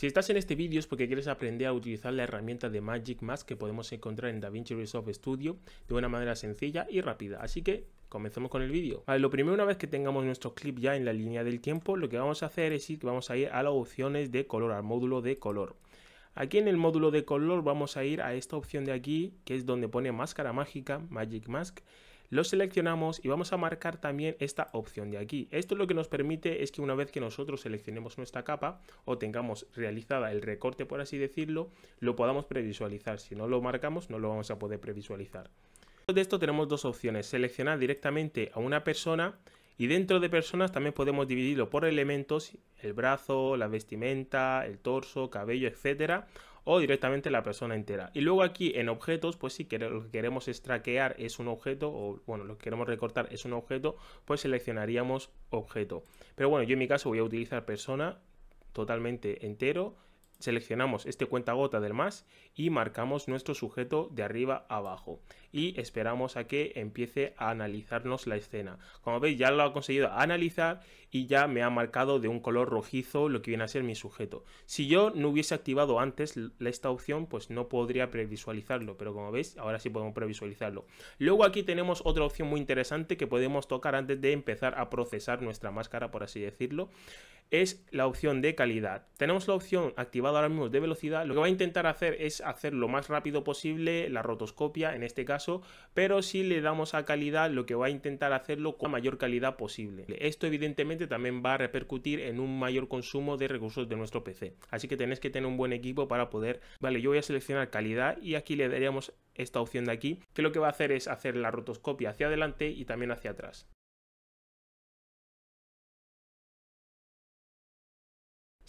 Si estás en este vídeo es porque quieres aprender a utilizar la herramienta de Magic Mask que podemos encontrar en DaVinci Resolve Studio de una manera sencilla y rápida, así que comencemos con el vídeo. lo primero una vez que tengamos nuestro clip ya en la línea del tiempo, lo que vamos a hacer es ir, vamos a ir a las opciones de color, al módulo de color. Aquí en el módulo de color vamos a ir a esta opción de aquí, que es donde pone máscara mágica, Magic Mask, lo seleccionamos y vamos a marcar también esta opción de aquí. Esto lo que nos permite es que una vez que nosotros seleccionemos nuestra capa o tengamos realizada el recorte, por así decirlo, lo podamos previsualizar. Si no lo marcamos, no lo vamos a poder previsualizar. De esto tenemos dos opciones, seleccionar directamente a una persona y dentro de personas también podemos dividirlo por elementos, el brazo, la vestimenta, el torso, cabello, etcétera, o directamente la persona entera. Y luego aquí en objetos, pues si lo que queremos extraquear es un objeto, o bueno, lo que queremos recortar es un objeto, pues seleccionaríamos objeto. Pero bueno, yo en mi caso voy a utilizar persona totalmente entero seleccionamos este cuenta gota del más y marcamos nuestro sujeto de arriba a abajo y esperamos a que empiece a analizarnos la escena. Como veis ya lo ha conseguido analizar y ya me ha marcado de un color rojizo lo que viene a ser mi sujeto. Si yo no hubiese activado antes esta opción pues no podría previsualizarlo, pero como veis ahora sí podemos previsualizarlo. Luego aquí tenemos otra opción muy interesante que podemos tocar antes de empezar a procesar nuestra máscara por así decirlo. Es la opción de calidad. Tenemos la opción activada ahora mismo de velocidad, lo que va a intentar hacer es hacer lo más rápido posible la rotoscopia en este caso, pero si le damos a calidad, lo que va a intentar hacerlo con la mayor calidad posible. Esto evidentemente también va a repercutir en un mayor consumo de recursos de nuestro PC. Así que tenéis que tener un buen equipo para poder... Vale, yo voy a seleccionar calidad y aquí le daríamos esta opción de aquí, que lo que va a hacer es hacer la rotoscopia hacia adelante y también hacia atrás.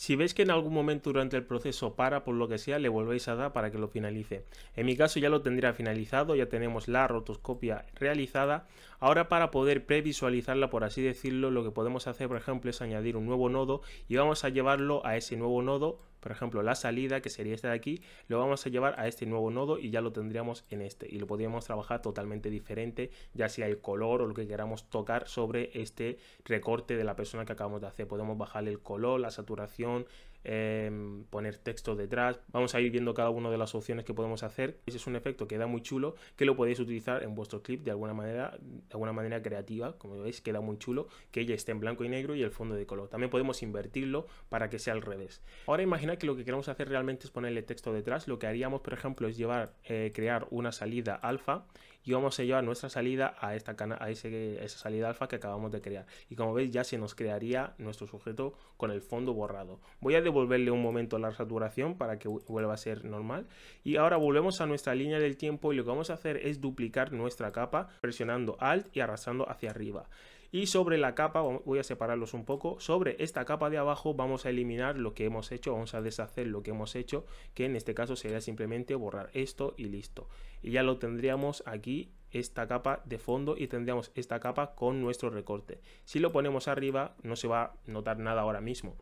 Si veis que en algún momento durante el proceso para por lo que sea, le volvéis a dar para que lo finalice. En mi caso ya lo tendría finalizado, ya tenemos la rotoscopia realizada. Ahora para poder previsualizarla, por así decirlo, lo que podemos hacer por ejemplo es añadir un nuevo nodo y vamos a llevarlo a ese nuevo nodo por ejemplo, la salida, que sería esta de aquí, lo vamos a llevar a este nuevo nodo y ya lo tendríamos en este. Y lo podríamos trabajar totalmente diferente, ya sea el color o lo que queramos tocar sobre este recorte de la persona que acabamos de hacer. Podemos bajar el color, la saturación, em, poner texto detrás. Vamos a ir viendo cada una de las opciones que podemos hacer. Ese es un efecto que da muy chulo, que lo podéis utilizar en vuestro clip de alguna manera, de alguna manera creativa, como veis, queda muy chulo, que ella esté en blanco y negro y el fondo de color. También podemos invertirlo para que sea al revés. Ahora imagina que lo que queremos hacer realmente es ponerle texto detrás. Lo que haríamos, por ejemplo, es llevar, eh, crear una salida alfa y vamos a llevar nuestra salida a, esta a, a esa salida alfa que acabamos de crear. Y como veis ya se nos crearía nuestro sujeto con el fondo borrado. Voy a devolverle un momento la saturación para que vuelva a ser normal. Y ahora volvemos a nuestra línea del tiempo y lo que vamos a hacer es duplicar nuestra capa presionando Alt y arrastrando hacia arriba y sobre la capa, voy a separarlos un poco, sobre esta capa de abajo vamos a eliminar lo que hemos hecho, vamos a deshacer lo que hemos hecho, que en este caso sería simplemente borrar esto y listo. Y ya lo tendríamos aquí esta capa de fondo y tendríamos esta capa con nuestro recorte. Si lo ponemos arriba no se va a notar nada ahora mismo.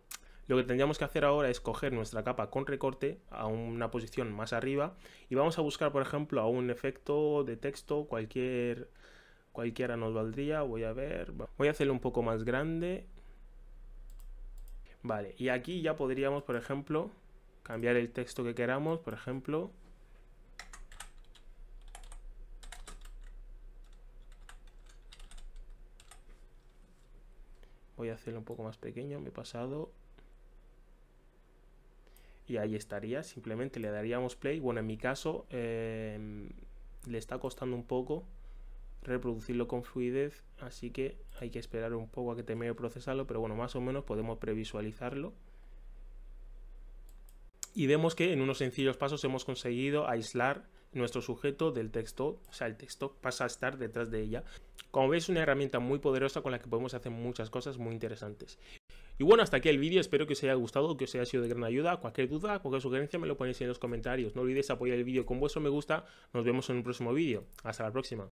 Lo que tendríamos que hacer ahora es coger nuestra capa con recorte a una posición más arriba y vamos a buscar por ejemplo a un efecto de texto, cualquier Cualquiera nos valdría, voy a ver. Voy a hacerlo un poco más grande. Vale, y aquí ya podríamos, por ejemplo, cambiar el texto que queramos, por ejemplo. Voy a hacerlo un poco más pequeño, me he pasado. Y ahí estaría, simplemente le daríamos play. Bueno, en mi caso em, le está costando un poco reproducirlo con fluidez, así que hay que esperar un poco a que termine de procesarlo, pero bueno, más o menos podemos previsualizarlo. Y vemos que en unos sencillos pasos hemos conseguido aislar nuestro sujeto del texto, o sea, el texto pasa a estar detrás de ella. Como veis, es una herramienta muy poderosa con la que podemos hacer muchas cosas muy interesantes. Y bueno, hasta aquí el vídeo, espero que os haya gustado, que os haya sido de gran ayuda. Cualquier duda, cualquier sugerencia me lo ponéis en los comentarios. No olvidéis apoyar el vídeo con vuestro me gusta. Nos vemos en un próximo vídeo. Hasta la próxima.